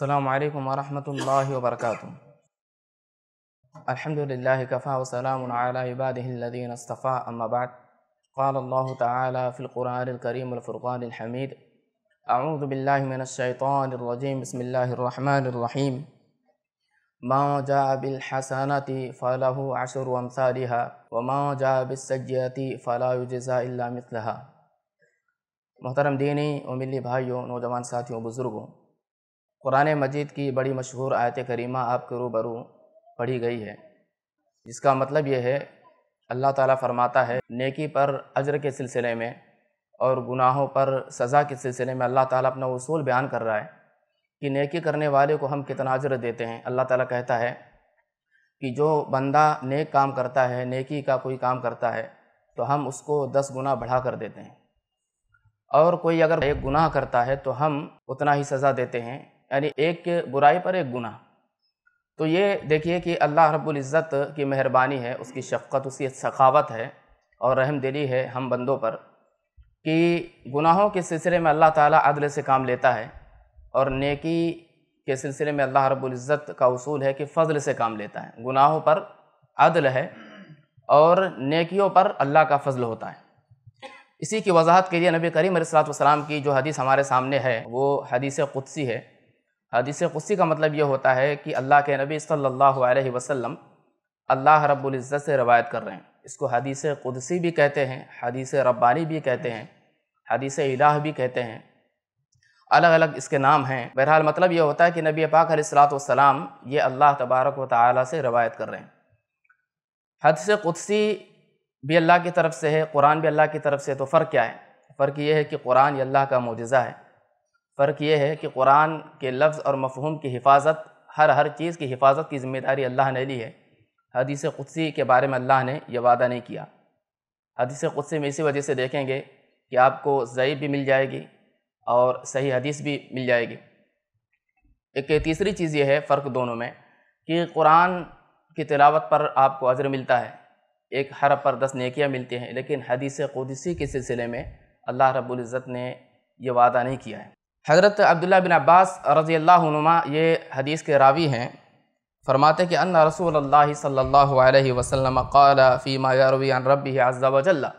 السلام عليكم ورحمة الله وبركاته الحمد لله كفى وسلام على عباده الذين اصطفى أما بعد قال الله تعالى في القرآن الكريم الفرقان الحميد أعوذ بالله من الشيطان الرجيم بسم الله الرحمن الرحيم ما جاء بالحسنة فله عشر أمثالها وما جاء بالسجية فلا يجزى إلا مثلها محترم ديني وملي بھائيو نوجوان ساتھیو بزرگوں कुरान मजीद की बड़ी मशहूर आयत करीमा आपके रूबरू पढ़ी गई है इसका मतलब यह है अल्लाह ताला फरमाता है नेकी पर अजर के सिलसिले में और गुनाहों पर सज़ा के सिलसिले में अल्लाह ताला अपना उसूल बयान कर रहा है कि नेकी करने वाले को हम कितना अजर देते हैं अल्लाह ताला कहता है कि जो बंदा नेक काम करता है नेकी का कोई काम करता है तो हम उसको दस गुना बढ़ा कर देते हैं और कोई अगर एक गुनाह करता है तो हम उतना ही सज़ा देते हैं यानी एक के बुराई पर एक गुना तो ये देखिए कि अल्लाह रब्बुल इज़्ज़त की मेहरबानी है उसकी शफ़क़त उसकी सखावत है और रहम दिली है हम बंदों पर कि गुनाहों के सिलसिले में अल्लाह ताला अदल से काम लेता है और नेकी के सिलसिले में अल्लाह रब्बुल इज़्ज़त का उसूल है कि फ़ज़ल से काम लेता है गुनाहों पर अदल है और नेकियों पर अल्लाह का फ़ज़ल होता है इसी की वजाहत के लिए नबी करीम सलाम की जो हदीस हमारे सामने है वो हदीस कुदसी है हदीस ख़ुशी का मतलब ये होता है कि अल्लाह के नबी सल्लल्लाहु अलैहि वसल्लम अल्लाह रब्बुल इज़्ज़त से रवायत कर रहे हैं इसको हदीस क़ुदसी भी कहते हैं हदीस रब्बानी भी कहते हैं हदीस इलाह भी कहते हैं अलग अलग इसके नाम हैं बहरहाल मतलब ये होता है कि नबी पाक सलाम ये अल्लाह तबारक व ताली से रवायत कर रहे हैं हदीस क़ुदसी भी अल्लाह की तरफ से है कुरान भी अल्लाह की तरफ से तो फ़र्क क्या है फ़र्क ये है कि कुरान ये अल्लाह का मोजा है फ़र्क ये है कि कुरान के लफ्ज़ और मफहूम की हिफाजत हर हर चीज़ की हिफाजत की ज़िम्मेदारी अल्लाह ने ली है हदीस क़ुदसी के बारे में अल्लाह ने यह वादा नहीं किया हदीस क़ुदसी में इसी वजह से देखेंगे कि आपको ज़यीब भी मिल जाएगी और सही हदीस भी मिल जाएगी एक तीसरी चीज़ यह है फ़र्क दोनों में कि कुरान की तिलावत पर आपको अजर मिलता है एक हर पर दस नेकियाँ मिलती हैं लेकिन हदीस क़ुदसी के सिलसिले में अल्लाह रबुल्ज़त ने यह वादा नहीं किया है हज़रत अब्दुल्ला बिन अब्बास रज़ी अल्लाहनुमा ये हदीस के रावी हैं फरमाते कि अन्ना रसूल अल्लाह सल्लल्लाहु अलैहि वसल्लम क़ाला फ़ीमा यारवी अन रब्बी अज़्ज़ा वजल्ला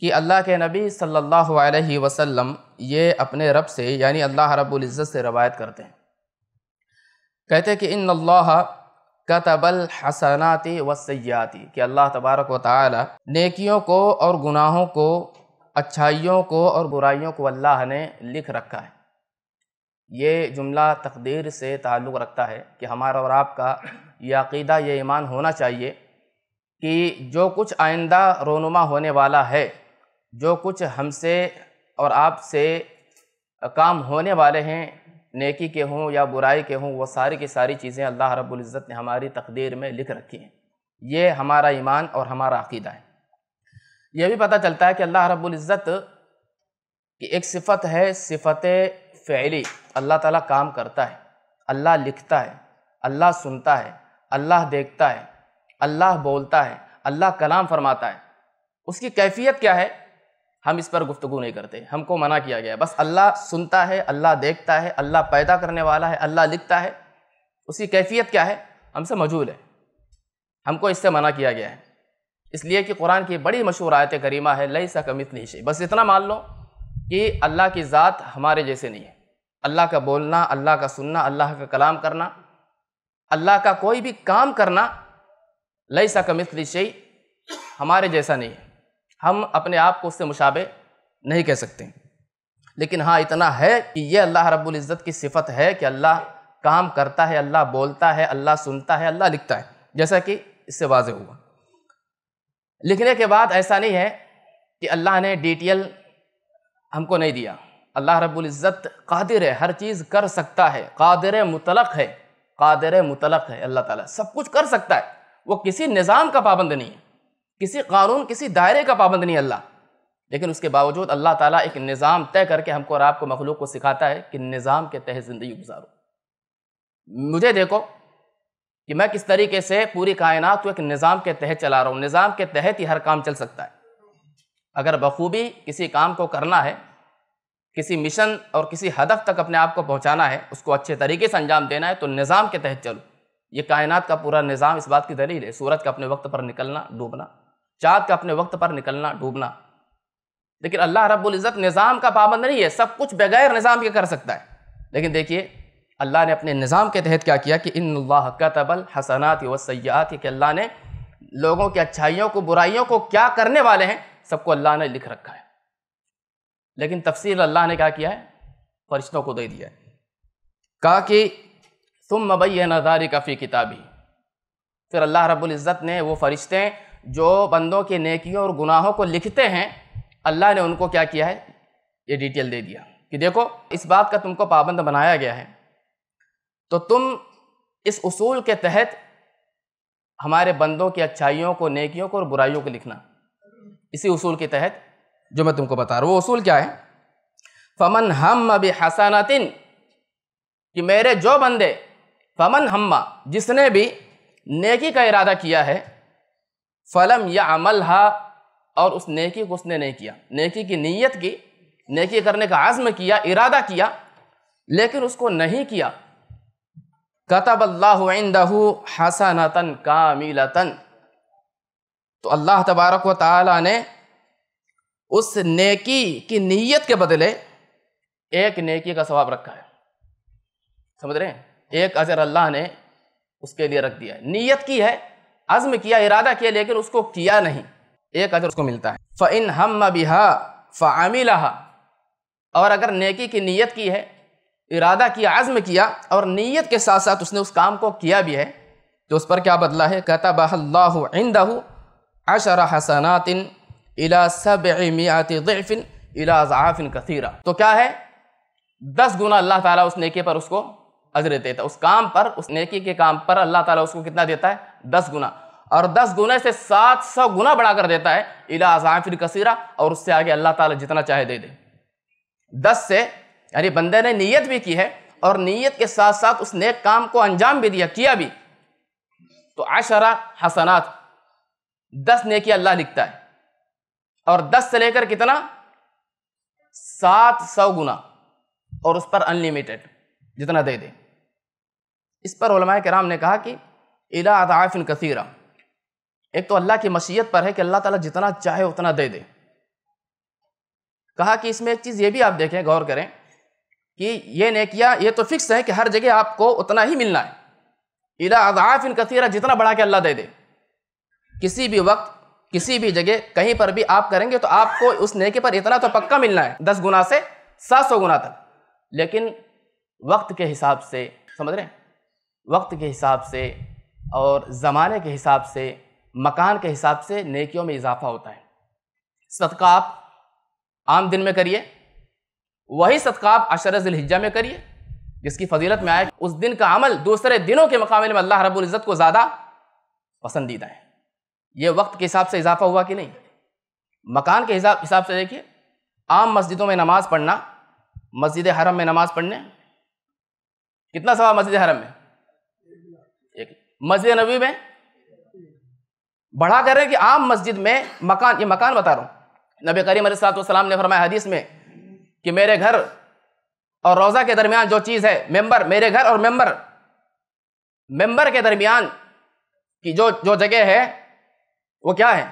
कि अल्लाह के नबी सल्लल्लाहु अलैहि वसल्लम ये अपने रब से यानी अल्लाह रब्बुल इज़्ज़त से रवायत करते हैं कहते हैं कि इन अल्लाह कतबल हसनाती व सयाती कि अल्लाह तबारक व ताली नेकियों को और गुनाहों को अच्छाइयों को और बुराइयों को अल्लाह ने लिख रखा है ये जुमला तकदीर से ताल्लुक़ रखता है कि हमारा और आपका यह अकीदा ये ईमान होना चाहिए कि जो कुछ आइंदा रोनुमा होने वाला है जो कुछ हमसे और आपसे काम होने वाले हैं नेकी के हों या बुराई के हों वो सारी की सारी चीज़ें अल्लाह रब्बुल इज़्ज़त ने हमारी तकदीर में लिख रखी हैं ये हमारा ईमान और हमारा अकीदा है यह भी पता चलता है कि अल्लाह रब्ज़त की एक सिफत है सिफत फ़ैली अल्लाह ताला काम करता है अल्लाह लिखता है अल्लाह सुनता है अल्लाह देखता है अल्लाह बोलता है अल्लाह कलाम फरमाता है उसकी कैफियत क्या है हम इस पर गुफ्तु नहीं करते हमको मना किया गया बस अल्लाह सुनता है अल्लाह देखता है अल्लाह पैदा करने वाला है अल्लाह लिखता है उसकी कैफियत क्या है हमसे मजूल है हमको इससे मना किया गया है इसलिए कि कुरान की बड़ी मशहूर आयत करीमा है लई सा इतनी नीशे बस इतना मान लो कि अल्लाह की ज़ात हमारे जैसे नहीं है अल्लाह का बोलना अल्लाह का सुनना अल्लाह का कलाम करना अल्लाह का कोई भी काम करना लई सा इतनी नीशे हमारे जैसा नहीं है हम अपने आप को उससे मुशाबे नहीं कह सकते लेकिन हाँ इतना है कि यह अल्लाह रबुल्ज़त की सिफत है कि अल्लाह काम करता है अल्लाह बोलता है अल्लाह सुनता है अल्लाह लिखता है जैसा कि इससे वाज हुआ लिखने के बाद ऐसा नहीं है कि अल्लाह ने डिटेल हमको नहीं दिया अल्लाह रबुल्ज़त कादिर है हर चीज़ कर सकता है कादिर मुतलक है कादिर मुतलक है अल्लाह ताला सब कुछ कर सकता है वो किसी निज़ाम का पाबंद नहीं है किसी कानून किसी दायरे का पाबंद नहीं अल्लाह लेकिन उसके बावजूद अल्लाह ताला एक निज़ाम तय करके हमको और आपको मखलूक को सिखाता है कि निज़ाम के तहत ज़िंदगी गुजारो मुझे देखो कि मैं किस तरीके से पूरी कायनात को एक निज़ाम के तहत चला रहा हूँ निज़ाम के तहत ही हर काम चल सकता है अगर बखूबी किसी काम को करना है किसी मिशन और किसी हदफ तक अपने आप को पहुँचाना है उसको अच्छे तरीके से अंजाम देना है तो निज़ाम के तहत चलो ये कायनात का पूरा निज़ाम इस बात की दलील है सूरज का अपने वक्त पर निकलना डूबना चाँद का अपने वक्त पर निकलना डूबना लेकिन अल्लाह रब्बुल इज़्ज़त निज़ाम का पाबंद नहीं है सब कुछ बगैर निज़ाम के कर सकता है लेकिन देखिए अल्लाह ने अपने निज़ाम के तहत क्या किया कि इन अल्लाह तबल हसनात व सयात कि अल्लाह ने लोगों की अच्छाइयों को बुराइयों को क्या करने वाले हैं सबको अल्लाह ने लिख रखा है लेकिन तफसीर अल्लाह ने क्या किया है फरिश्तों को दे दिया है कहा कि तुम मबै नजारी काफ़ी किताबी फिर अल्लाह रबुल्ज़त ने वो फरिश्ते जो बंदों के नेकियों और गुनाहों को लिखते हैं अल्लाह ने उनको क्या किया है ये डिटेल दे दिया कि देखो इस बात का तुमको पाबंद बनाया गया है तो तुम इस उसूल के तहत हमारे बंदों की अच्छाइयों को नेकियों को और बुराइयों को लिखना इसी उसूल के तहत जो मैं तुमको बता रहा हूँ वो उसूल क्या है फमन हम अभी हसानतिन कि मेरे जो बंदे फमन हम्मा जिसने भी नेकी का इरादा किया है फलम या अमल हा और उस नेकी को उसने नहीं किया नेकी की नीयत की नेकी करने का आज़म किया इरादा किया लेकिन उसको नहीं किया कतबल्लाहू हसनतन कामिलतन तो अल्लाह तबारक व ताला ने उस नेकी की नीयत के बदले एक नेकी का सवाब रखा है समझ रहे हैं एक अजर अल्लाह ने उसके लिए रख दिया है नीयत की है अज़म किया इरादा किया लेकिन उसको किया नहीं एक अजर उसको मिलता है फ़ इन हम बिहा फ़ामिला और अगर नेकी की नीयत की है इरादा किया आज़म किया और नीयत के साथ साथ उसने उस काम को किया भी है तो उस पर क्या बदला है कहता बहल्लादा अशर हसनातिन इला सब मियातिफ़िन इलाज़ाफिन कथीरा तो क्या है दस गुना अल्लाह ताला उस नेकी पर उसको अजर देता है उस काम पर उस नेकी के काम पर अल्लाह ताला उसको कितना देता है दस गुना और दस गुना से सात सौ गुना बढ़ा कर देता है इला इलाज़ाफिन कसीरा और उससे आगे अल्लाह ताला जितना चाहे दे दे दस से यानी बंदे ने नीयत भी की है और नीयत के साथ साथ उस नेक काम को अंजाम भी दिया किया भी तो आशरा हसनात दस नेकी अल्लाह लिखता है और दस से लेकर कितना सात सौ गुना और उस पर अनलिमिटेड जितना दे दे इस पर कराम ने कहा कि इला अदाफिन कसीरा एक तो अल्लाह की मशीयत पर है कि अल्लाह ताला जितना चाहे उतना दे दे कहा कि इसमें एक चीज़ ये भी आप देखें गौर करें कि ये ने किया ये तो फिक्स है कि हर जगह आपको उतना ही मिलना है इला अदाफ इन कथीरा जितना बढ़ा के अल्लाह दे दे किसी भी वक्त किसी भी जगह कहीं पर भी आप करेंगे तो आपको उस नेके पर इतना तो पक्का मिलना है दस गुना से सात सौ गुना तक लेकिन वक्त के हिसाब से समझ रहे हैं वक्त के हिसाब से और ज़माने के हिसाब से मकान के हिसाब से नेकियों में इजाफा होता है सदका आप आम दिन में करिए वही सदकाब अशर जिलहिजा में करिए जिसकी फजीलत में आए उस दिन का अमल दूसरे दिनों के मुकाबले में अल्लाह रब्बुल इज़्ज़त को ज़्यादा पसंदीदा है ये वक्त के हिसाब से इजाफा हुआ कि नहीं मकान के हिसाब हिसाब से देखिए आम मस्जिदों में नमाज़ पढ़ना मस्जिद हरम में नमाज़ पढ़ने कितना सवाब मस्जिद हरम में एक मस्जिद नबी में बढ़ा कर रहे हैं कि आम मस्जिद में मकान ये मकान बता रहा हूँ नबी करीम सलाम ने फरमाया हदीस में कि मेरे घर और रोज़ा के दरमियान जो चीज़ है मेंबर मेरे घर और मेंबर मेंबर के दरमियान की जो जो जगह है वो क्या है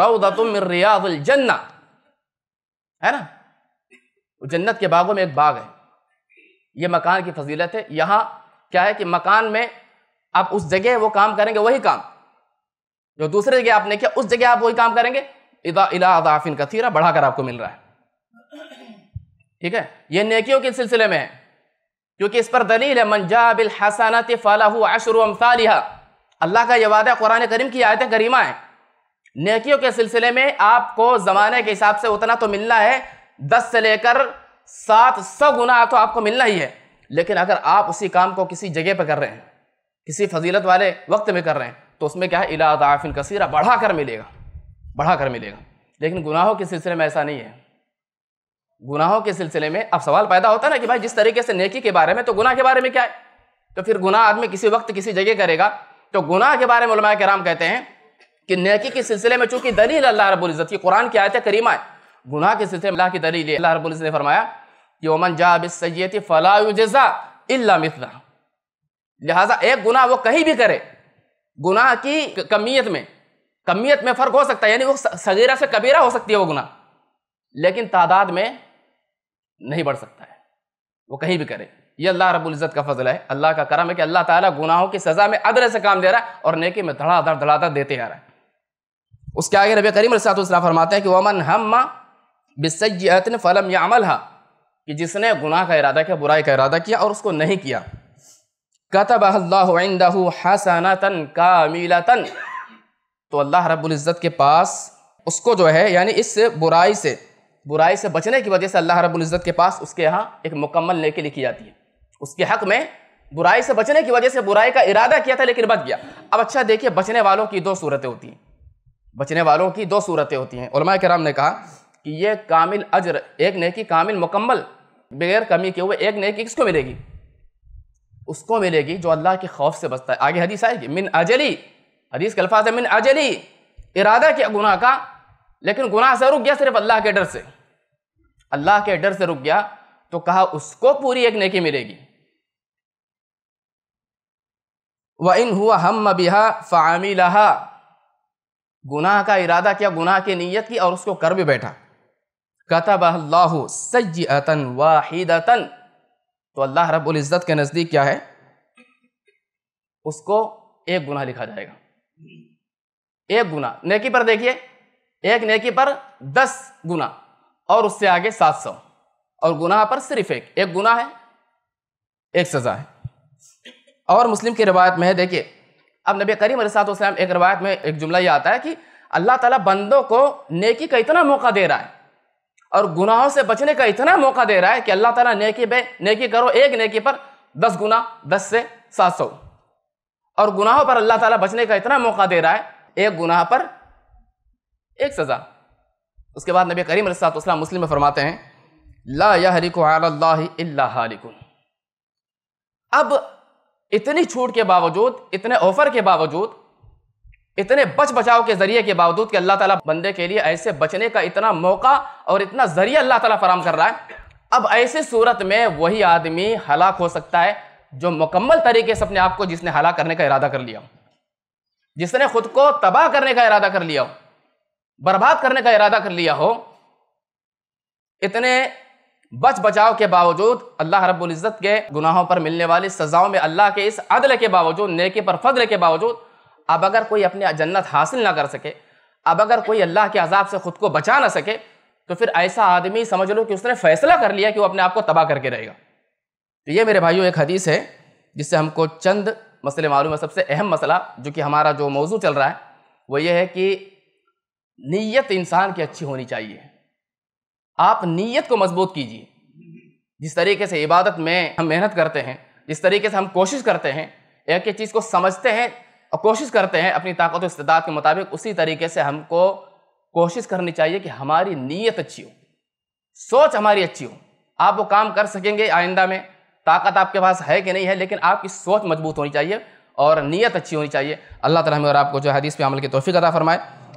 रऊदतुम रियाजुल जन्ना है ना जन्नत के बागों में एक बाग है ये मकान की फजीलत है यहां क्या है कि मकान में आप उस जगह वो काम करेंगे वही काम जो दूसरे जगह आपने किया उस जगह आप वही काम करेंगे इला अदाफिन कथीरा बढ़ाकर आपको मिल रहा है ठीक है ये नेकियों के सिलसिले में है क्योंकि इस पर दलील है मंजा बिल हसानत फ़लाहू अशर अम्सालिहा अल्लाह का यह वादा कुरान करीम की आयत करीमा है नेकियों के सिलसिले में आपको ज़माने के हिसाब से उतना तो मिलना है दस से लेकर सात सौ गुना तो आपको मिलना ही है लेकिन अगर आप उसी काम को किसी जगह पर कर रहे हैं किसी फजीलत वाले वक्त में कर रहे हैं तो उसमें क्या है इलाफिन कसीरा बढ़ा कर मिलेगा बढ़ा कर मिलेगा लेकिन गुनाहों के सिलसिले में ऐसा नहीं है गुनाहों के सिलसिले में अब सवाल पैदा होता है ना कि भाई जिस तरीके से नेकी के बारे में तो गुनाह के बारे में क्या है तो फिर गुनाह आदमी किसी वक्त किसी जगह करेगा तो गुनाह के बारे में उलमा कराम कहते हैं कि नेकी के सिलसिले में चूंकि दलील अल्लाह रबुल्ज़त की कुरान की आयत करीमा है गुनाह के सिलसिले में अल्लाह की दलील अल्लाह रबुल्ज़त ने फरमाया कि ओमन जाब सैयद फ़लाजा इल्ला लिहाजा एक गुनाह वो कहीं भी करे गुनाह की कमियत में कमियत में फ़र्क हो सकता है यानी वो सगीरा से कबीरा हो सकती है वो गुनाह लेकिन तादाद में नहीं बढ़ सकता है वो कहीं भी करे ये अल्लाह रब्बुल इज़्ज़त का फजल है अल्लाह का करम है कि अल्लाह ताला गुनाहों की सज़ा में अदर से काम दे रहा है और नेकी में धड़ाधड़ धड़ाधड़ देते आ रहा है उसके आगे नबी करीम सातुसरा फरमाते हैं कि वमन हम बिसयतन फ़लम या अमल हा कि जिसने गुनाह का इरादा किया बुराई का इरादा किया और उसको नहीं किया कतबाहू हसनतन कामिलतन तो अल्लाह रब्बुल इज़्ज़त के पास उसको जो है यानी इस बुराई से बुराई से बचने की वजह से अल्लाह रब्बुल इज़्ज़त के पास उसके यहाँ एक मुकम्मल नेकी लिखी जाती है उसके हक़ में बुराई से बचने की वजह से बुराई का इरादा किया था लेकिन बच गया अब अच्छा देखिए बचने वालों की दो सूरतें होती हैं बचने वालों की दो सूरतें होती हैं कराम ने कहा कि ये कामिल अजर एक नेकी कामिल मुकम्मल बगैर कमी के हुए एक नेकी किसको मिलेगी उसको मिलेगी जो अल्लाह के खौफ से बचता है आगे हदीस आएगी मिन अजली हदीस के अल्फाज है मिन अजली इरादा किया गुनाह का लेकिन गुनाह से रुक गया सिर्फ अल्लाह के डर से अल्लाह के डर से रुक गया तो कहा उसको पूरी एक नेकी मिलेगी व इन हुआ हम बिहा फ़ामी लहा गुनाह का इरादा किया गुनाह की नीयत की और उसको कर भी बैठा कतबाह सज्जतन वाहिदतन तो अल्लाह रब्बुल इज़्ज़त के नज़दीक क्या है उसको एक गुना लिखा जाएगा एक गुना नेकी पर देखिए एक नेकी पर दस गुना और उससे आगे सात सौ और गुनाह पर सिर्फ एक एक गुनाह है एक सज़ा है और मुस्लिम की रवायत में है देखिए अब नबी करीम अलैहिस्सलाम एक रवायत में एक जुमला ये आता है कि अल्लाह ताला बंदों को नेकी का इतना मौका दे रहा है और गुनाहों से बचने का इतना मौका दे रहा है कि अल्लाह ताला नेकी बे नेकी करो एक नेकी पर दस गुना दस से सात सौ और गुनाहों पर अल्लाह ताला बचने का इतना मौका दे रहा है एक गुनाह पर एक सज़ा उसके बाद नबी करीम रसातम मुस्लिम में फरमाते हैं ला यहरिक अब इतनी छूट के बावजूद इतने ऑफर के बावजूद इतने बच बचाव के जरिए के बावजूद कि अल्लाह ताला बंदे के लिए ऐसे बचने का इतना मौका और इतना जरिया अल्लाह ताला फराम कर रहा है अब ऐसे सूरत में वही आदमी हलाक हो सकता है जो मुकम्मल तरीके से अपने आप को जिसने हलाक करने का इरादा कर लिया जिसने खुद को तबाह करने का इरादा कर लिया हो बर्बाद करने का इरादा कर लिया हो इतने बच बचाव के बावजूद अल्लाह रब्बुल इज़्ज़त के गुनाहों पर मिलने वाली सज़ाओं में अल्लाह के इस अदल के बावजूद नेकी पर फजल के बावजूद अब अगर कोई अपनी जन्नत हासिल ना कर सके अब अगर कोई अल्लाह के अजाब से ख़ुद को बचा ना सके तो फिर ऐसा आदमी समझ लो कि उसने फैसला कर लिया कि वो अपने आप को तबाह करके रहेगा तो ये मेरे भाइयों एक हदीस है जिससे हमको चंद मसले मालूम है सबसे अहम मसला जो कि हमारा जो मौजू चल रहा है वो ये है कि नीयत इंसान की अच्छी होनी चाहिए आप नीयत को मजबूत कीजिए जिस तरीके से इबादत में हम मेहनत करते हैं जिस तरीके से हम कोशिश करते हैं एक एक चीज़ को समझते हैं और कोशिश करते हैं अपनी ताकत और इस्तात के मुताबिक उसी तरीके से हमको कोशिश करनी चाहिए कि हमारी नीयत अच्छी हो सोच हमारी अच्छी हो आप वो काम कर सकेंगे आइंदा में ताकत आपके पास है कि नहीं है लेकिन आपकी सोच मजबूत होनी चाहिए और नीयत अच्छी होनी चाहिए अल्लाह तला हमें और आपको जो हदीस पे अमल की तोफ़ी अदा फरमाए